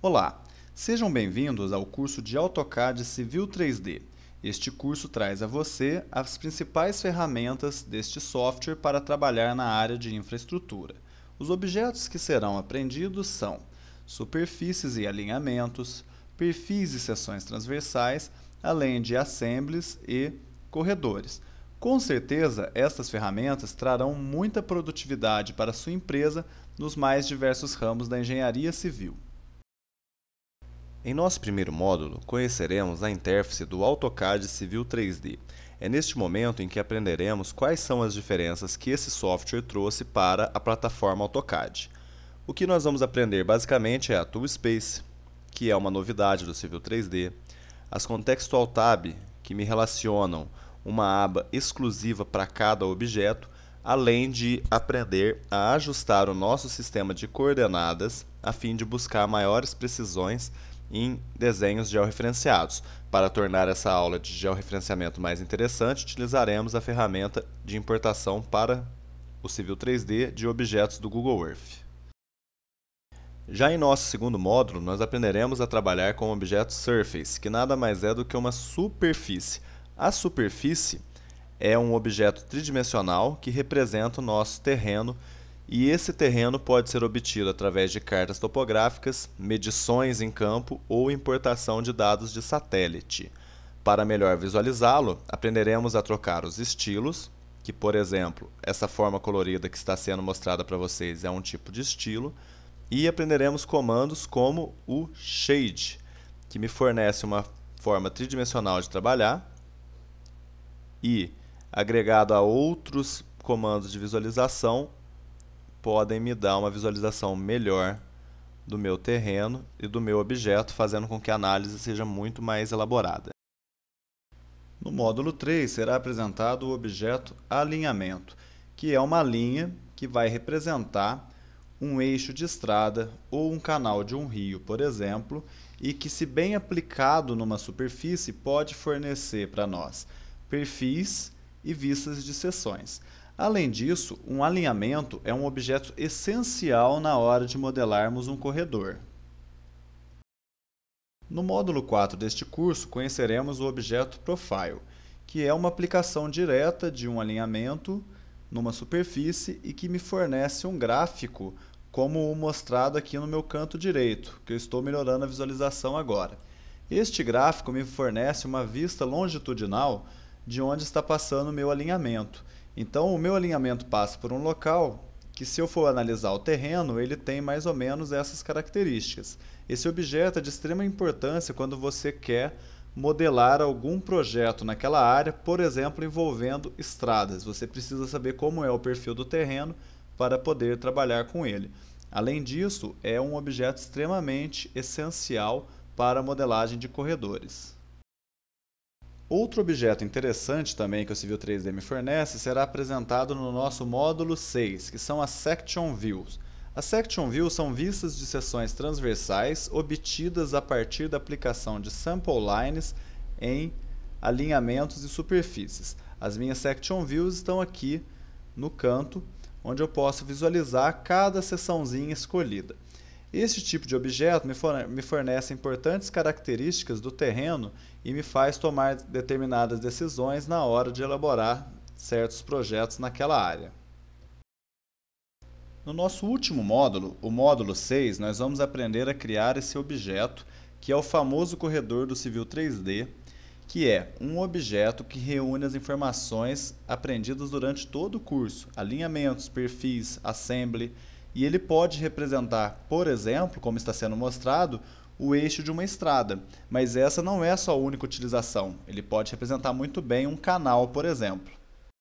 Olá, sejam bem-vindos ao curso de AutoCAD Civil 3D. Este curso traz a você as principais ferramentas deste software para trabalhar na área de infraestrutura. Os objetos que serão aprendidos são superfícies e alinhamentos, perfis e seções transversais, além de assemblies e corredores. Com certeza, estas ferramentas trarão muita produtividade para sua empresa nos mais diversos ramos da engenharia civil. Em nosso primeiro módulo, conheceremos a interface do AutoCAD Civil 3D. É neste momento em que aprenderemos quais são as diferenças que esse software trouxe para a plataforma AutoCAD. O que nós vamos aprender basicamente é a Toolspace, que é uma novidade do Civil 3D, as Contextual Tab, que me relacionam uma aba exclusiva para cada objeto, além de aprender a ajustar o nosso sistema de coordenadas a fim de buscar maiores precisões em desenhos georreferenciados. Para tornar essa aula de georreferenciamento mais interessante, utilizaremos a ferramenta de importação para o Civil 3D de objetos do Google Earth. Já em nosso segundo módulo, nós aprenderemos a trabalhar com o objeto Surface, que nada mais é do que uma superfície. A superfície é um objeto tridimensional que representa o nosso terreno e esse terreno pode ser obtido através de cartas topográficas, medições em campo ou importação de dados de satélite. Para melhor visualizá-lo, aprenderemos a trocar os estilos, que, por exemplo, essa forma colorida que está sendo mostrada para vocês é um tipo de estilo, e aprenderemos comandos como o shade, que me fornece uma forma tridimensional de trabalhar, e, agregado a outros comandos de visualização, podem me dar uma visualização melhor do meu terreno e do meu objeto, fazendo com que a análise seja muito mais elaborada. No módulo 3 será apresentado o objeto alinhamento, que é uma linha que vai representar um eixo de estrada ou um canal de um rio, por exemplo, e que, se bem aplicado numa superfície, pode fornecer para nós perfis e vistas de seções. Além disso, um alinhamento é um objeto essencial na hora de modelarmos um corredor. No módulo 4 deste curso, conheceremos o objeto Profile, que é uma aplicação direta de um alinhamento numa superfície e que me fornece um gráfico como o mostrado aqui no meu canto direito, que eu estou melhorando a visualização agora. Este gráfico me fornece uma vista longitudinal de onde está passando o meu alinhamento. Então, o meu alinhamento passa por um local que, se eu for analisar o terreno, ele tem mais ou menos essas características. Esse objeto é de extrema importância quando você quer modelar algum projeto naquela área, por exemplo, envolvendo estradas. Você precisa saber como é o perfil do terreno para poder trabalhar com ele. Além disso, é um objeto extremamente essencial para a modelagem de corredores. Outro objeto interessante também que o Civil 3D me fornece será apresentado no nosso módulo 6, que são as Section Views. As Section Views são vistas de seções transversais obtidas a partir da aplicação de sample lines em alinhamentos e superfícies. As minhas Section Views estão aqui no canto, onde eu posso visualizar cada seçãozinha escolhida. Este tipo de objeto me fornece importantes características do terreno e me faz tomar determinadas decisões na hora de elaborar certos projetos naquela área. No nosso último módulo, o módulo 6, nós vamos aprender a criar esse objeto, que é o famoso corredor do Civil 3D, que é um objeto que reúne as informações aprendidas durante todo o curso, alinhamentos, perfis, assembly, e ele pode representar, por exemplo, como está sendo mostrado, o eixo de uma estrada, mas essa não é só a única utilização, ele pode representar muito bem um canal, por exemplo.